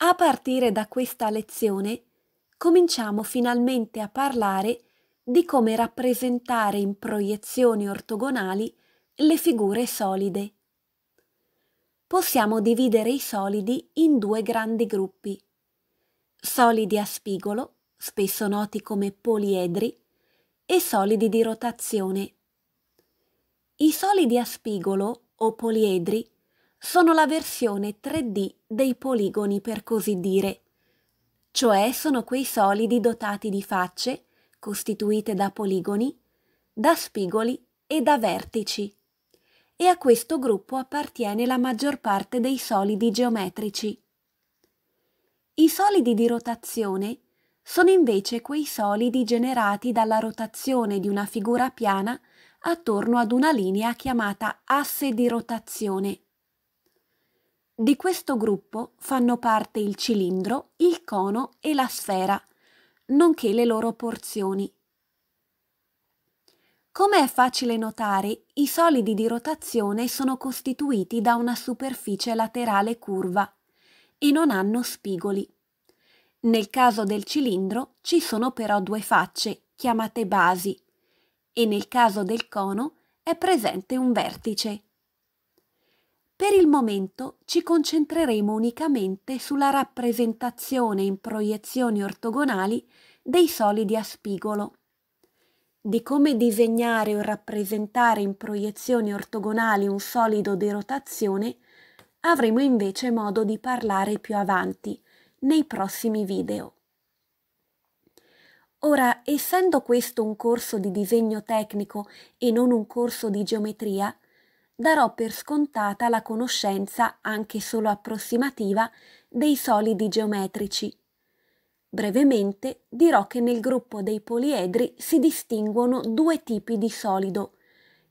A partire da questa lezione cominciamo finalmente a parlare di come rappresentare in proiezioni ortogonali le figure solide. Possiamo dividere i solidi in due grandi gruppi. Solidi a spigolo, spesso noti come poliedri, e solidi di rotazione. I solidi a spigolo o poliedri sono la versione 3D dei poligoni per così dire, cioè sono quei solidi dotati di facce, costituite da poligoni, da spigoli e da vertici. E a questo gruppo appartiene la maggior parte dei solidi geometrici. I solidi di rotazione sono invece quei solidi generati dalla rotazione di una figura piana attorno ad una linea chiamata asse di rotazione. Di questo gruppo fanno parte il cilindro, il cono e la sfera, nonché le loro porzioni. Come è facile notare, i solidi di rotazione sono costituiti da una superficie laterale curva e non hanno spigoli. Nel caso del cilindro ci sono però due facce, chiamate basi, e nel caso del cono è presente un vertice, per il momento ci concentreremo unicamente sulla rappresentazione in proiezioni ortogonali dei solidi a spigolo. Di come disegnare o rappresentare in proiezioni ortogonali un solido di rotazione avremo invece modo di parlare più avanti, nei prossimi video. Ora, essendo questo un corso di disegno tecnico e non un corso di geometria, darò per scontata la conoscenza, anche solo approssimativa, dei solidi geometrici. Brevemente dirò che nel gruppo dei poliedri si distinguono due tipi di solido,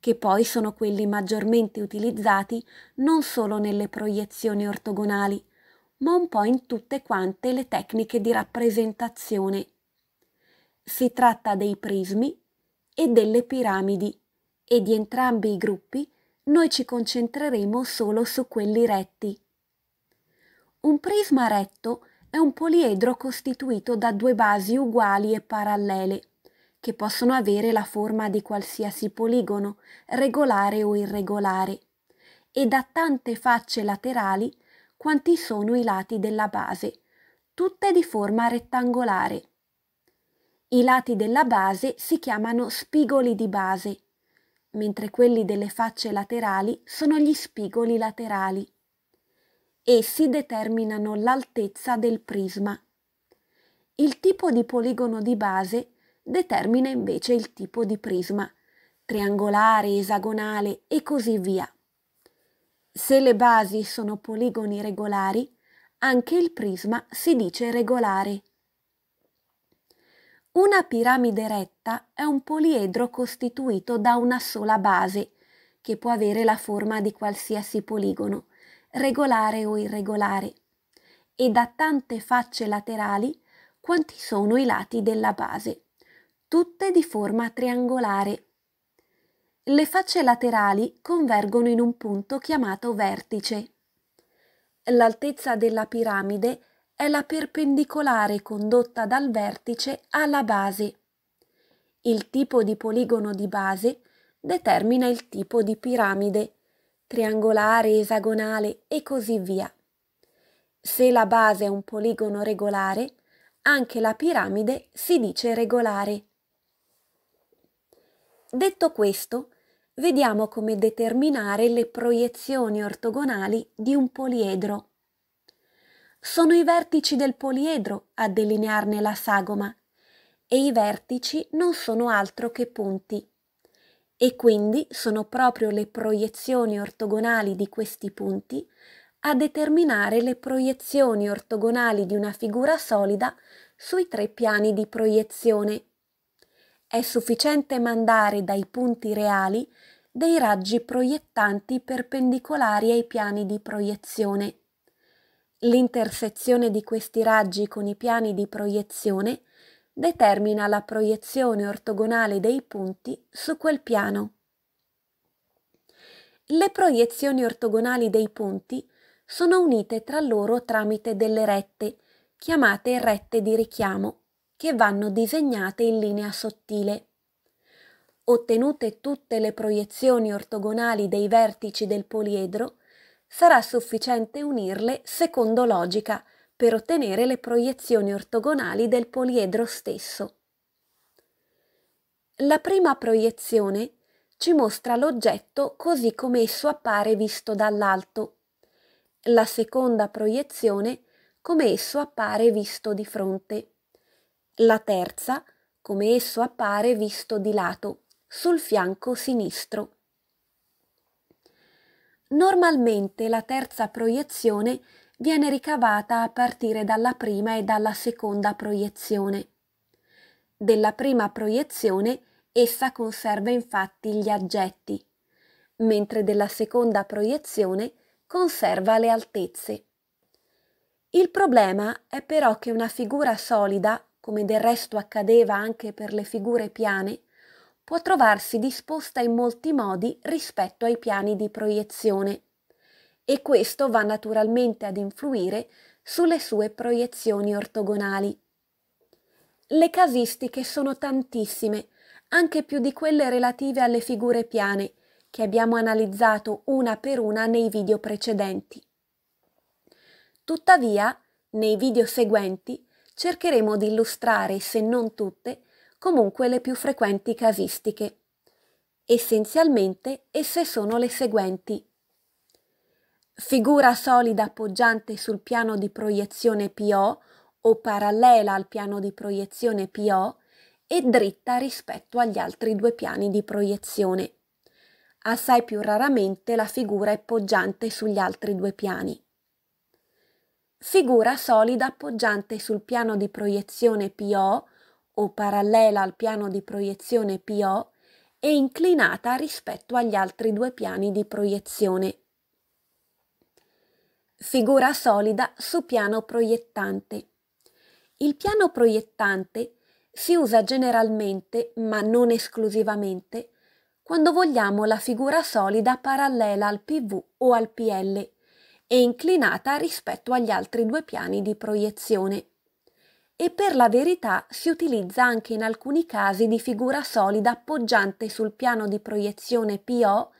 che poi sono quelli maggiormente utilizzati non solo nelle proiezioni ortogonali, ma un po' in tutte quante le tecniche di rappresentazione. Si tratta dei prismi e delle piramidi, e di entrambi i gruppi noi ci concentreremo solo su quelli retti. Un prisma retto è un poliedro costituito da due basi uguali e parallele, che possono avere la forma di qualsiasi poligono, regolare o irregolare, e da tante facce laterali quanti sono i lati della base, tutte di forma rettangolare. I lati della base si chiamano spigoli di base mentre quelli delle facce laterali sono gli spigoli laterali. Essi determinano l'altezza del prisma. Il tipo di poligono di base determina invece il tipo di prisma, triangolare, esagonale e così via. Se le basi sono poligoni regolari, anche il prisma si dice regolare. Una piramide retta è un poliedro costituito da una sola base, che può avere la forma di qualsiasi poligono, regolare o irregolare, e da tante facce laterali quanti sono i lati della base, tutte di forma triangolare. Le facce laterali convergono in un punto chiamato vertice. L'altezza della piramide è la perpendicolare condotta dal vertice alla base. Il tipo di poligono di base determina il tipo di piramide, triangolare, esagonale e così via. Se la base è un poligono regolare, anche la piramide si dice regolare. Detto questo, vediamo come determinare le proiezioni ortogonali di un poliedro. Sono i vertici del poliedro a delinearne la sagoma e i vertici non sono altro che punti. E quindi sono proprio le proiezioni ortogonali di questi punti a determinare le proiezioni ortogonali di una figura solida sui tre piani di proiezione. È sufficiente mandare dai punti reali dei raggi proiettanti perpendicolari ai piani di proiezione. L'intersezione di questi raggi con i piani di proiezione determina la proiezione ortogonale dei punti su quel piano. Le proiezioni ortogonali dei punti sono unite tra loro tramite delle rette, chiamate rette di richiamo, che vanno disegnate in linea sottile. Ottenute tutte le proiezioni ortogonali dei vertici del poliedro, sarà sufficiente unirle secondo logica per ottenere le proiezioni ortogonali del poliedro stesso. La prima proiezione ci mostra l'oggetto così come esso appare visto dall'alto, la seconda proiezione come esso appare visto di fronte, la terza come esso appare visto di lato, sul fianco sinistro. Normalmente la terza proiezione viene ricavata a partire dalla prima e dalla seconda proiezione. Della prima proiezione essa conserva infatti gli aggetti, mentre della seconda proiezione conserva le altezze. Il problema è però che una figura solida, come del resto accadeva anche per le figure piane, può trovarsi disposta in molti modi rispetto ai piani di proiezione e questo va naturalmente ad influire sulle sue proiezioni ortogonali. Le casistiche sono tantissime, anche più di quelle relative alle figure piane, che abbiamo analizzato una per una nei video precedenti. Tuttavia, nei video seguenti cercheremo di illustrare, se non tutte, comunque le più frequenti casistiche. Essenzialmente esse sono le seguenti. Figura solida appoggiante sul piano di proiezione PO o parallela al piano di proiezione PO e dritta rispetto agli altri due piani di proiezione. Assai più raramente la figura è poggiante sugli altri due piani. Figura solida appoggiante sul piano di proiezione PO o parallela al piano di proiezione PO e inclinata rispetto agli altri due piani di proiezione. Figura solida su piano proiettante. Il piano proiettante si usa generalmente, ma non esclusivamente, quando vogliamo la figura solida parallela al PV o al PL e inclinata rispetto agli altri due piani di proiezione e per la verità si utilizza anche in alcuni casi di figura solida appoggiante sul piano di proiezione PO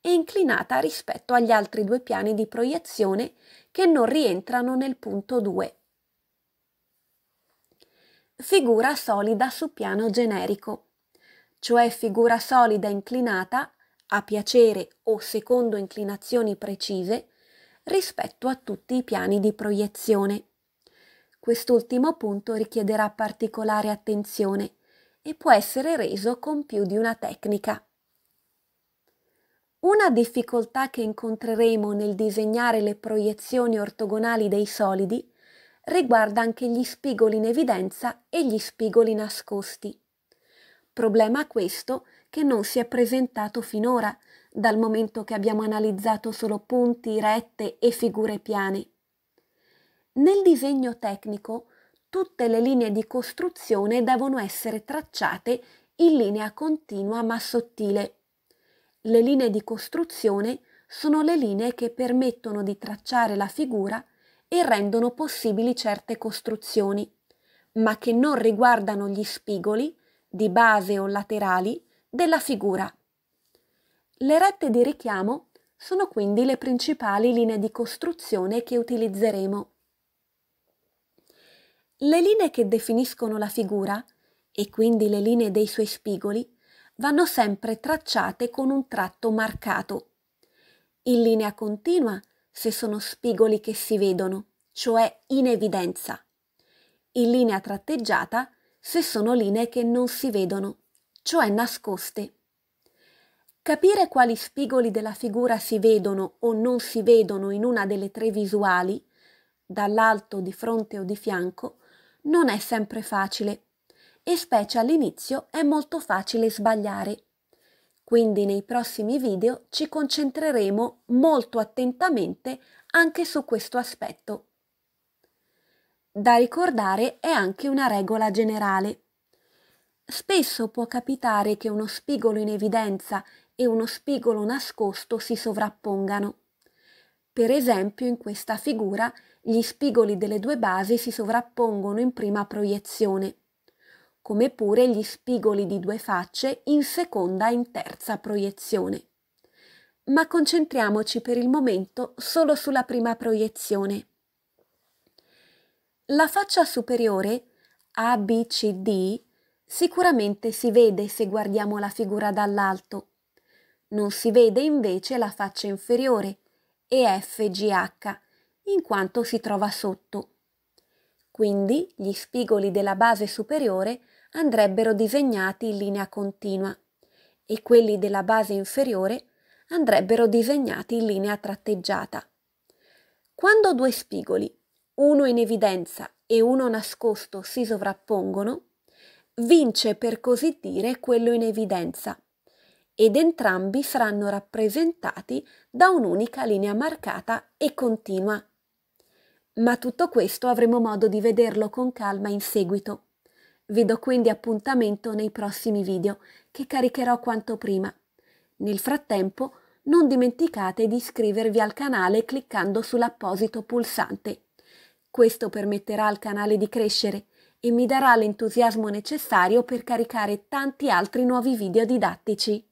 e inclinata rispetto agli altri due piani di proiezione che non rientrano nel punto 2. Figura solida su piano generico, cioè figura solida inclinata a piacere o secondo inclinazioni precise rispetto a tutti i piani di proiezione. Quest'ultimo punto richiederà particolare attenzione e può essere reso con più di una tecnica. Una difficoltà che incontreremo nel disegnare le proiezioni ortogonali dei solidi riguarda anche gli spigoli in evidenza e gli spigoli nascosti. Problema questo che non si è presentato finora, dal momento che abbiamo analizzato solo punti, rette e figure piane. Nel disegno tecnico tutte le linee di costruzione devono essere tracciate in linea continua ma sottile. Le linee di costruzione sono le linee che permettono di tracciare la figura e rendono possibili certe costruzioni, ma che non riguardano gli spigoli, di base o laterali, della figura. Le rette di richiamo sono quindi le principali linee di costruzione che utilizzeremo. Le linee che definiscono la figura, e quindi le linee dei suoi spigoli, vanno sempre tracciate con un tratto marcato. In linea continua se sono spigoli che si vedono, cioè in evidenza. In linea tratteggiata se sono linee che non si vedono, cioè nascoste. Capire quali spigoli della figura si vedono o non si vedono in una delle tre visuali, dall'alto, di fronte o di fianco, non è sempre facile e specie all'inizio è molto facile sbagliare. Quindi nei prossimi video ci concentreremo molto attentamente anche su questo aspetto. Da ricordare è anche una regola generale. Spesso può capitare che uno spigolo in evidenza e uno spigolo nascosto si sovrappongano. Per esempio in questa figura gli spigoli delle due basi si sovrappongono in prima proiezione, come pure gli spigoli di due facce in seconda e in terza proiezione. Ma concentriamoci per il momento solo sulla prima proiezione. La faccia superiore ABCD sicuramente si vede se guardiamo la figura dall'alto. Non si vede invece la faccia inferiore, e FGH, in quanto si trova sotto. Quindi gli spigoli della base superiore andrebbero disegnati in linea continua e quelli della base inferiore andrebbero disegnati in linea tratteggiata. Quando due spigoli, uno in evidenza e uno nascosto, si sovrappongono, vince per così dire quello in evidenza ed entrambi saranno rappresentati da un'unica linea marcata e continua. Ma tutto questo avremo modo di vederlo con calma in seguito. Vi do quindi appuntamento nei prossimi video che caricherò quanto prima. Nel frattempo non dimenticate di iscrivervi al canale cliccando sull'apposito pulsante. Questo permetterà al canale di crescere e mi darà l'entusiasmo necessario per caricare tanti altri nuovi video didattici.